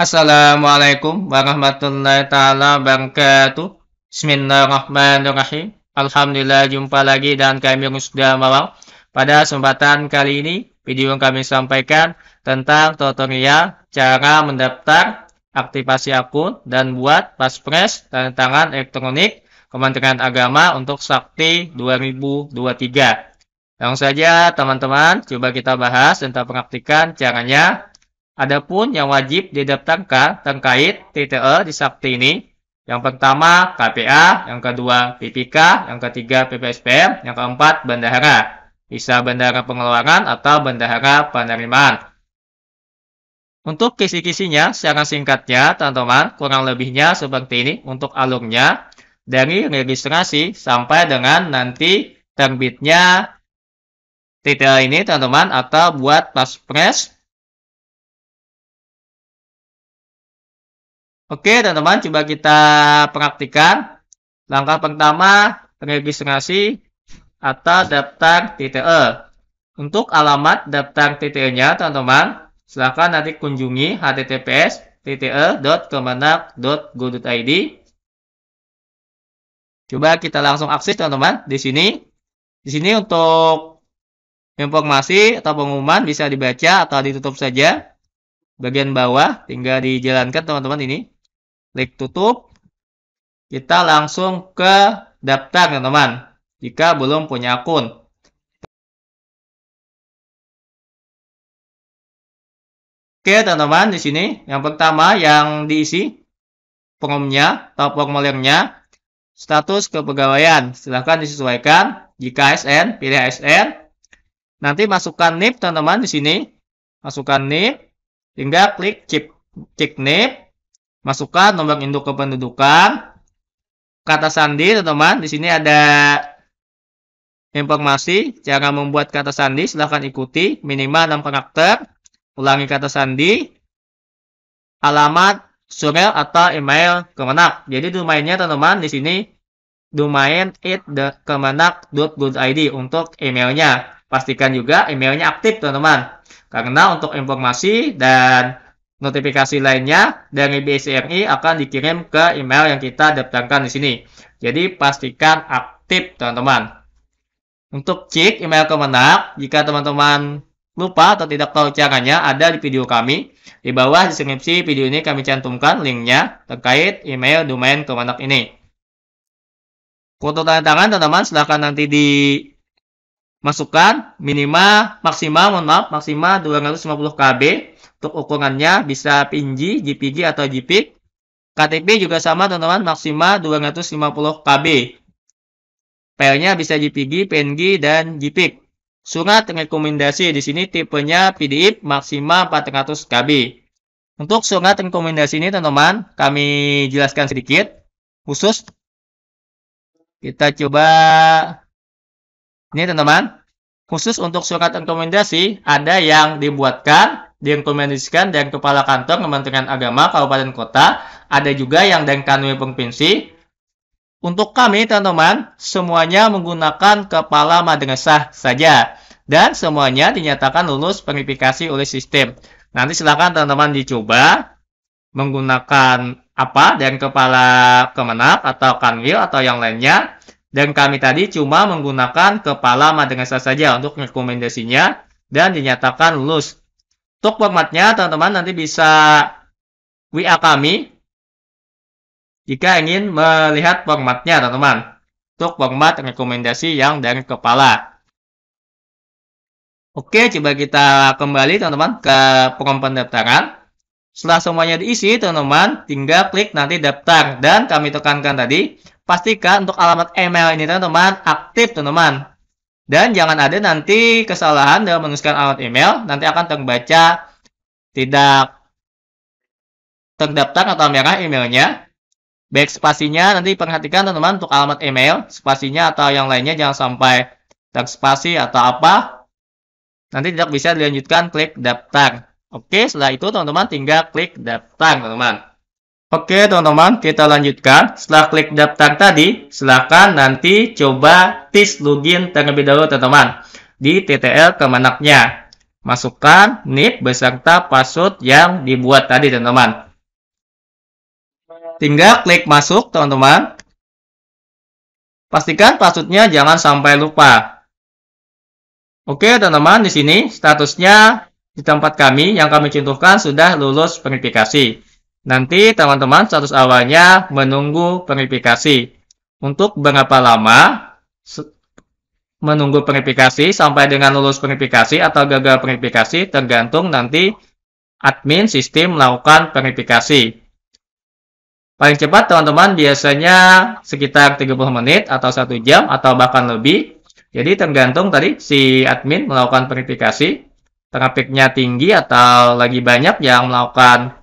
Assalamualaikum warahmatullahi taala wabarakatuh. Bismillahirrahmanirrahim. Alhamdulillah jumpa lagi dan kami sudah mawar. Pada kesempatan kali ini, video yang kami sampaikan tentang tutorial cara mendaftar aktivasi akun dan buat paspres tanda tangan elektronik Kementerian Agama untuk Sakti 2023. Langsung saja teman-teman, coba kita bahas tentang praktikan caranya Adapun yang wajib didaftarkan terkait TTE di Sakti ini, yang pertama KPA, yang kedua PPK, yang ketiga PPSPM, yang keempat bendahara. Bisa bendahara pengeluaran atau bendahara penerimaan. Untuk kisi-kisinya secara singkatnya, teman-teman, kurang lebihnya seperti ini untuk alurnya. Dari registrasi sampai dengan nanti terbitnya TTE ini, teman-teman, atau buat paspres Oke teman-teman, coba kita praktikan. Langkah pertama, registrasi atau daftar TTE. Untuk alamat daftar TTE-nya, teman-teman, silahkan nanti kunjungi https tte.kemenak.go.id. Coba kita langsung akses, teman-teman, di sini. Di sini untuk informasi atau pengumuman bisa dibaca atau ditutup saja. Bagian bawah tinggal dijalankan, teman-teman, ini klik tutup. Kita langsung ke daftar teman-teman jika belum punya akun. Oke teman-teman di sini yang pertama yang diisi formnya atau formulirnya status kepegawaian silahkan disesuaikan jika ASN pilih ASN nanti masukkan NIP teman-teman di sini masukkan NIP hingga klik chip, cek NIP Masukkan nomor induk kependudukan. Kata sandi, teman-teman. Di sini ada informasi cara membuat kata sandi. Silahkan ikuti minimal 6 karakter. Ulangi kata sandi. Alamat, surel, atau email kemenak. Jadi domainnya, teman-teman, di sini domain id untuk emailnya. Pastikan juga emailnya aktif, teman-teman. Karena untuk informasi dan notifikasi lainnya dari BCRI akan dikirim ke email yang kita daftarkan di sini. Jadi pastikan aktif teman-teman. Untuk cek email kemenang, jika teman-teman lupa atau tidak tahu caranya, ada di video kami. Di bawah deskripsi video ini kami cantumkan linknya terkait email domain kemenang ini. Foto tanda tangan teman-teman silahkan nanti dimasukkan minimal maksimal mohon maaf maksimal 250 KB untuk ukurannya bisa PNG, JPG atau JPEG. KTP juga sama teman-teman, maksimal 250 KB. Filenya bisa JPG, PNG, dan JPEG. Surat rekomendasi di sini tipenya PDF maksimal 400 KB. Untuk surat rekomendasi ini teman-teman, kami jelaskan sedikit. Khusus kita coba ini teman-teman. Khusus untuk surat rekomendasi ada yang dibuatkan direkomendasikan dan Kepala Kantor Kementerian Agama Kabupaten Kota, ada juga yang dari Kanwil Provinsi. Untuk kami, teman-teman, semuanya menggunakan Kepala Madrasah saja. Dan semuanya dinyatakan lulus verifikasi oleh sistem. Nanti silakan teman-teman dicoba menggunakan apa dan kepala kemenak atau kanwil atau yang lainnya. Dan kami tadi cuma menggunakan kepala madrasah saja untuk rekomendasinya dan dinyatakan lulus untuk formatnya, teman-teman nanti bisa WA kami jika ingin melihat formatnya, teman-teman. Untuk format rekomendasi yang dari kepala. Oke, coba kita kembali, teman-teman, ke form pendaftaran. Setelah semuanya diisi, teman-teman, tinggal klik nanti daftar. Dan kami tekankan tadi, pastikan untuk alamat email ini, teman-teman, aktif, teman-teman. Dan jangan ada nanti kesalahan dalam menuliskan alamat email, nanti akan terbaca tidak terdaftar atau merah emailnya. Baik spasinya, nanti perhatikan teman-teman untuk alamat email, spasinya atau yang lainnya jangan sampai terspasi atau apa. Nanti tidak bisa dilanjutkan klik daftar. Oke, setelah itu teman-teman tinggal klik daftar teman-teman. Oke teman-teman, kita lanjutkan. Setelah klik daftar tadi, silahkan nanti coba tis login terlebih dahulu teman-teman di TTL kemenaknya. Masukkan NIP beserta password yang dibuat tadi teman-teman. Tinggal klik masuk teman-teman. Pastikan passwordnya jangan sampai lupa. Oke teman-teman, di sini statusnya di tempat kami yang kami contohkan sudah lulus verifikasi. Nanti teman-teman status awalnya menunggu verifikasi. Untuk berapa lama menunggu verifikasi sampai dengan lulus verifikasi atau gagal verifikasi tergantung nanti admin sistem melakukan verifikasi. Paling cepat teman-teman biasanya sekitar 30 menit atau satu jam atau bahkan lebih. Jadi tergantung tadi si admin melakukan verifikasi. Trafiknya tinggi atau lagi banyak yang melakukan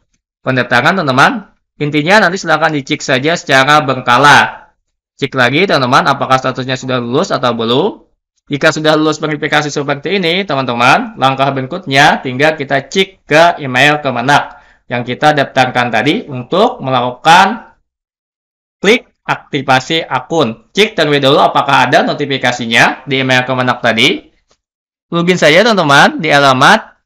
pendaftaran teman-teman. Intinya nanti silahkan dicek saja secara berkala. Cek lagi teman-teman apakah statusnya sudah lulus atau belum. Jika sudah lulus verifikasi seperti ini teman-teman, langkah berikutnya tinggal kita cek ke email kemenak yang kita daftarkan tadi untuk melakukan klik aktivasi akun. Cek terlebih dahulu apakah ada notifikasinya di email kemenak tadi. Login saja teman-teman di alamat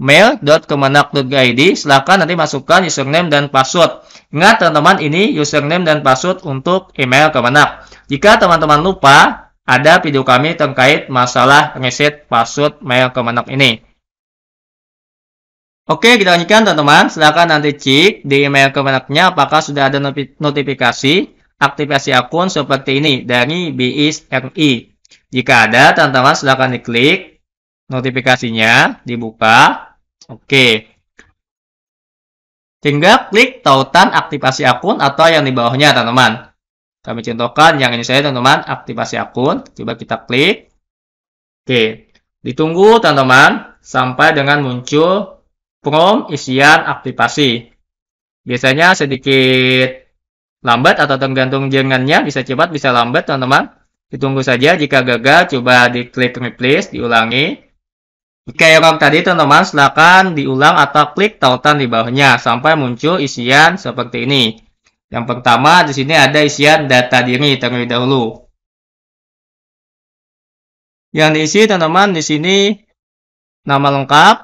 mail.kemenak.id silahkan nanti masukkan username dan password ingat teman-teman ini username dan password untuk email kemenak jika teman-teman lupa ada video kami terkait masalah reset password mail kemenak ini Oke kita lanjutkan teman-teman silahkan nanti cek di email kemenaknya apakah sudah ada notifikasi aktivasi akun seperti ini dari BISRI jika ada teman-teman silahkan diklik notifikasinya dibuka Oke. Tinggal klik tautan aktivasi akun atau yang di bawahnya, teman-teman. Kami contohkan yang ini saya, teman-teman, aktivasi akun. Coba kita klik. Oke. Ditunggu, teman-teman, sampai dengan muncul prompt isian aktivasi. Biasanya sedikit lambat atau tergantung jaringannya, bisa cepat, bisa lambat, teman-teman. Ditunggu saja, jika gagal, coba diklik replace, diulangi. Kayak orang tadi teman-teman silahkan diulang atau klik tautan di bawahnya sampai muncul isian seperti ini. Yang pertama di sini ada isian data diri terlebih dahulu. Yang diisi teman-teman di sini nama lengkap,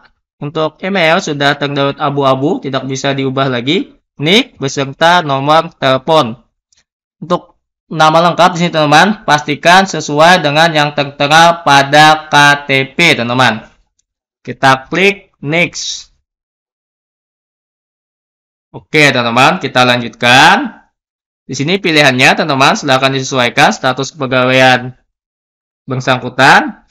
untuk email sudah terdapat abu-abu, tidak bisa diubah lagi. Nick beserta nomor telepon. Untuk nama lengkap di sini teman-teman, pastikan sesuai dengan yang tertera pada KTP teman-teman. Kita klik next. Oke, teman-teman, kita lanjutkan. Di sini pilihannya, teman-teman, silahkan disesuaikan status kepegawaian bersangkutan,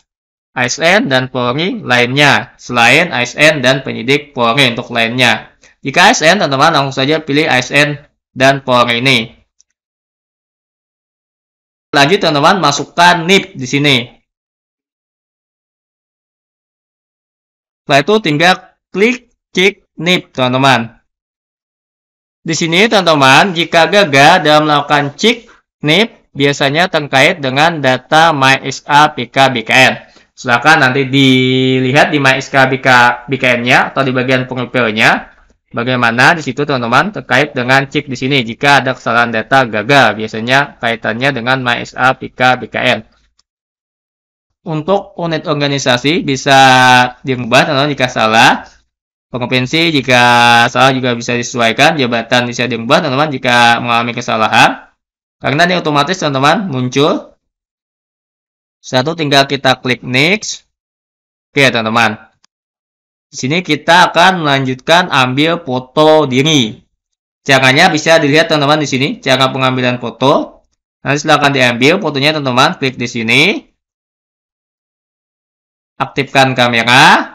ASN, dan Polri lainnya, selain ASN dan penyidik Polri untuk lainnya. Jika ASN, teman-teman, langsung saja pilih ASN dan Polri ini. Lanjut, teman-teman, masukkan NIP di sini. Setelah itu tinggal klik cek NIP, teman-teman. Di sini, teman-teman, jika gagal dalam melakukan cek NIP, biasanya terkait dengan data MySQL PKBKN. Silakan nanti dilihat di MySQL pkbkn nya atau di bagian pengumpulnya. Bagaimana di situ teman-teman terkait dengan cek di sini jika ada kesalahan data gagal biasanya kaitannya dengan MySQL PKBKN untuk unit organisasi bisa diubah atau jika salah. Kompetensi jika salah juga bisa disesuaikan, jabatan bisa diubah teman-teman jika mengalami kesalahan. Karena ini otomatis teman-teman muncul. Satu tinggal kita klik next. Oke teman-teman. Di sini kita akan melanjutkan ambil foto diri. Caranya bisa dilihat teman-teman di sini, cara pengambilan foto. Nanti silahkan diambil fotonya teman-teman, klik di sini. Aktifkan kamera.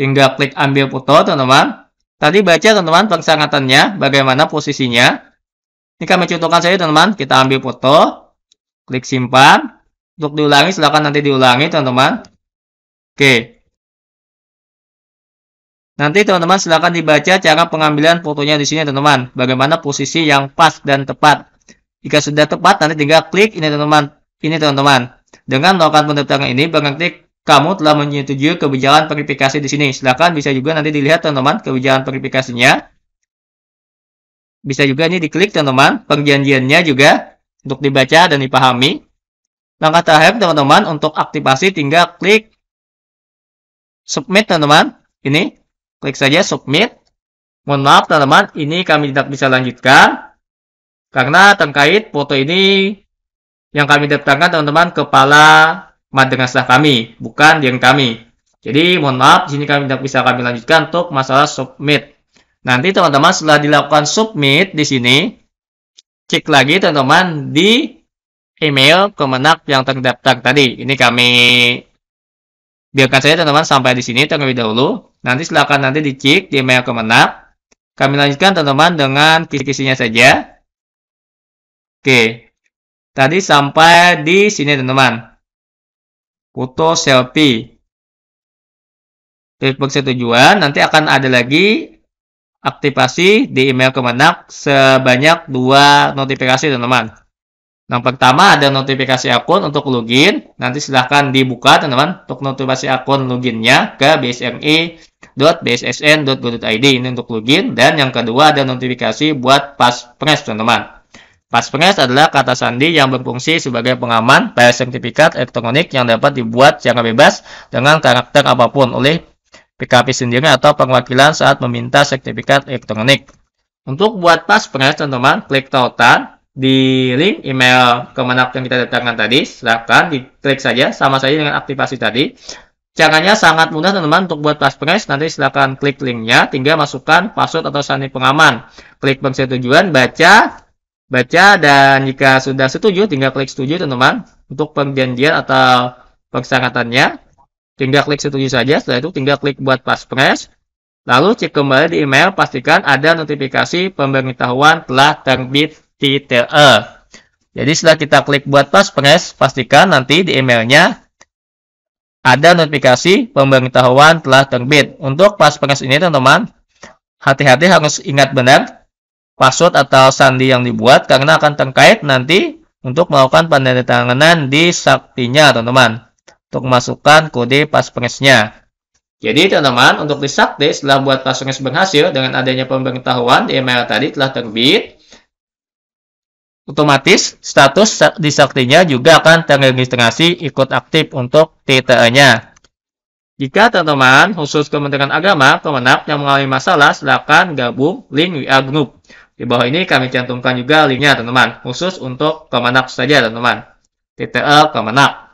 Hingga klik ambil foto, teman-teman. Tadi baca, teman-teman, persyaratannya, bagaimana posisinya. Ini kami contohkan saja, teman-teman. Kita ambil foto. Klik simpan. Untuk diulangi, silakan nanti diulangi, teman-teman. Oke. Nanti teman-teman silahkan dibaca cara pengambilan fotonya di sini teman-teman. Bagaimana posisi yang pas dan tepat. Jika sudah tepat, nanti tinggal klik ini teman-teman. Ini teman-teman. Dengan melakukan pendaftaran ini, berarti kamu telah menyetujui kebijakan verifikasi di sini. Silahkan bisa juga nanti dilihat teman-teman kebijakan verifikasinya. Bisa juga ini diklik teman-teman. Perjanjiannya juga untuk dibaca dan dipahami. Langkah terakhir teman-teman untuk aktivasi tinggal klik submit teman-teman. Ini Klik saja submit. Mohon maaf teman-teman, ini kami tidak bisa lanjutkan karena terkait foto ini yang kami daftarkan teman-teman kepala madrasah kami, bukan yang kami. Jadi mohon maaf, di sini kami tidak bisa kami lanjutkan untuk masalah submit. Nanti teman-teman setelah dilakukan submit di sini, cek lagi teman-teman di email kemenak yang terdaftar tadi. Ini kami biarkan saja teman-teman sampai di sini terlebih dahulu. Nanti silakan nanti dicek di email kemenap. Kami lanjutkan teman-teman dengan kisi-kisinya saja. Oke, tadi sampai di sini teman-teman. Foto selfie. Klik tujuan, nanti akan ada lagi aktivasi di email kemenak sebanyak dua notifikasi teman-teman. Yang pertama ada notifikasi akun untuk login. Nanti silahkan dibuka teman-teman untuk notifikasi akun loginnya ke bsmi.bssn.go.id ini untuk login. Dan yang kedua ada notifikasi buat passphrase teman-teman. Passphrase adalah kata sandi yang berfungsi sebagai pengaman pada sertifikat elektronik yang dapat dibuat secara bebas dengan karakter apapun oleh PKP sendiri atau perwakilan saat meminta sertifikat elektronik. Untuk buat passphrase teman-teman, klik tautan di link email kemenak yang kita datangkan tadi. Silahkan diklik saja, sama saja dengan aktivasi tadi. Caranya sangat mudah teman-teman untuk buat passphrase. Nanti silahkan klik linknya, tinggal masukkan password atau sandi pengaman. Klik persetujuan, baca, baca, dan jika sudah setuju, tinggal klik setuju teman-teman. Untuk perjanjian atau persyaratannya, tinggal klik setuju saja. Setelah itu tinggal klik buat passphrase. Lalu cek kembali di email, pastikan ada notifikasi pemberitahuan telah terbit detail e. Jadi setelah kita klik buat paspres, pastikan nanti di emailnya ada notifikasi pemberitahuan telah terbit. Untuk paspres ini teman-teman, hati-hati harus ingat benar password atau sandi yang dibuat karena akan terkait nanti untuk melakukan penandatanganan di saktinya teman-teman untuk masukkan kode paspresnya. Jadi teman-teman, untuk di sakti setelah buat paspres berhasil dengan adanya pemberitahuan di email tadi telah terbit, otomatis status disaktinya juga akan terregistrasi ikut aktif untuk TTE-nya. Jika teman-teman khusus Kementerian Agama, Kemenak yang mengalami masalah, silakan gabung link WA Group. Di bawah ini kami cantumkan juga linknya teman-teman, khusus untuk Kemenak saja teman-teman. TTE Kemenak.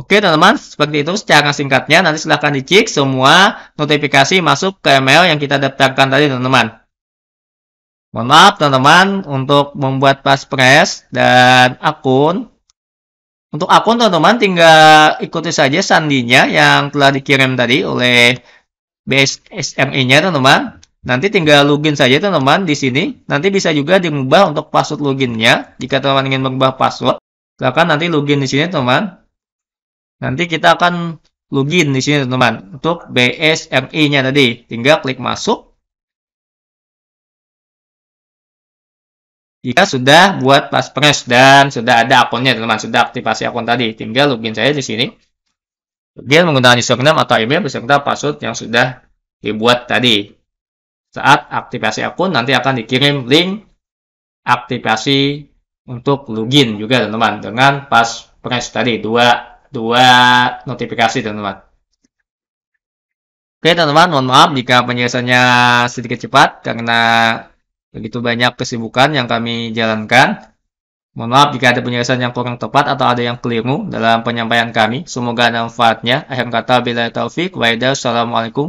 Oke teman-teman, seperti itu secara singkatnya. Nanti silahkan dicek semua notifikasi masuk ke email yang kita daftarkan tadi teman-teman. Mohon maaf teman-teman untuk membuat passphrase dan akun. Untuk akun teman-teman tinggal ikuti saja sandinya yang telah dikirim tadi oleh BSMI-nya teman-teman. Nanti tinggal login saja teman-teman di sini. Nanti bisa juga diubah untuk password loginnya. Jika teman-teman ingin mengubah password, Silahkan nanti login di sini teman-teman. Nanti kita akan login di sini teman-teman untuk BSMI-nya tadi. Tinggal klik masuk. Jika sudah buat paspres dan sudah ada akunnya teman-teman, sudah aktifasi akun tadi, tinggal login saya di sini. Login menggunakan username atau email beserta password yang sudah dibuat tadi. Saat aktivasi akun nanti akan dikirim link aktivasi untuk login juga teman-teman dengan paspres tadi dua dua notifikasi teman-teman. Oke teman-teman, mohon maaf jika penjelasannya sedikit cepat karena begitu banyak kesibukan yang kami jalankan. Mohon maaf jika ada penjelasan yang kurang tepat atau ada yang keliru dalam penyampaian kami. Semoga ada manfaatnya. Akhir kata, bila taufik, waidah, assalamualaikum.